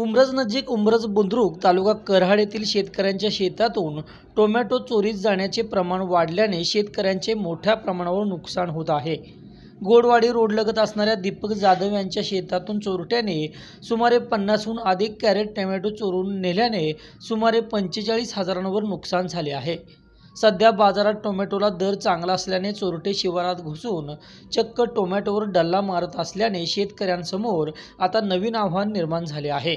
उमरज नजीक उमरज बुद्रुक तालुका कराड येथील शेतकऱ्यांच्या शेतातून टोमॅटो चोरीत जाण्याचे प्रमाण वाढल्याने शेतकऱ्यांचे मोठ्या प्रमाणावर नुकसान होत आहे गोडवाडी रोडलगत असणाऱ्या दीपक जाधव यांच्या शेतातून चोरट्याने सुमारे पन्नासहून अधिक कॅरेट टोमॅटो चोरून नेल्याने सुमारे पंचेचाळीस हजारांवर नुकसान झाले आहे सध्या बाजारात टोमॅटोला दर चांगला असल्याने चोरटे शिवारात घुसून चक्क टोमॅटोवर डल्ला मारत असल्याने शेतकऱ्यांसमोर आता नवीन आव्हान निर्माण झाले आहे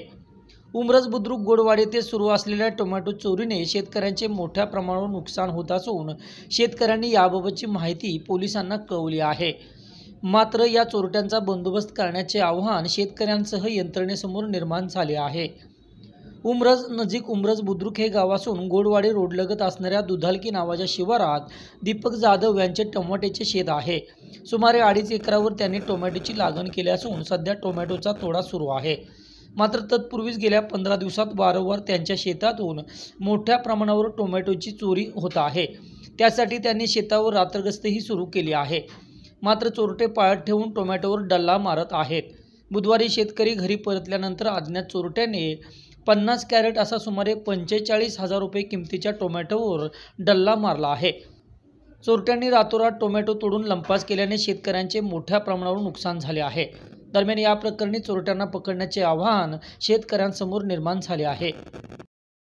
उमरज बुद्रुक गोडवाडी येथे सुरू असलेल्या टोमॅटो चोरीने शेतकऱ्यांचे मोठ्या प्रमाणावर नुकसान होत असून शेतकऱ्यांनी याबाबतची माहिती पोलिसांना कळवली आहे मात्र या चोरट्यांचा बंदोबस्त करण्याचे आव्हान शेतकऱ्यांसह यंत्रणेसमोर निर्माण झाले आहे उमरज नजीक उमरज बुद्रुक हे गाव असून गोडवाडी रोडलगत असणाऱ्या दुधालकी नावाच्या शिवारात दीपक जाधव यांचे टोमॅटोचे शेत आहे सुमारे अडीच एकरावर त्यांनी टोमॅटोची लागण केली असून सध्या टोमॅटोचा तोडा सुरू आहे मात्र तत्पूर्वीच गेल्या पंधरा दिवसात वारंवार त्यांच्या शेतातून मोठ्या प्रमाणावर टोमॅटोची चोरी होत आहे त्यासाठी त्यांनी शेतावर रात्रगस्तही सुरू केली आहे मात्र चोरटे पाळत ठेवून टोमॅटोवर डल्ला मारत आहेत बुधवारी शेतकरी घरी परतल्यानंतर अज्ञात चोरट्याने पन्नास कॅरेट असा सुमारे पंचेचाळीस हजार रुपये किमतीच्या टोमॅटोवर डल्ला मारला आहे चोरट्यांनी रातोरात टोमॅटो तोडून लंपास केल्याने शेतकऱ्यांचे मोठ्या प्रमाणावर नुकसान झाले आहे दरम्यान या प्रकरणी चोरट्यांना पकडण्याचे आव्हान शेतकऱ्यांसमोर निर्माण झाले आहे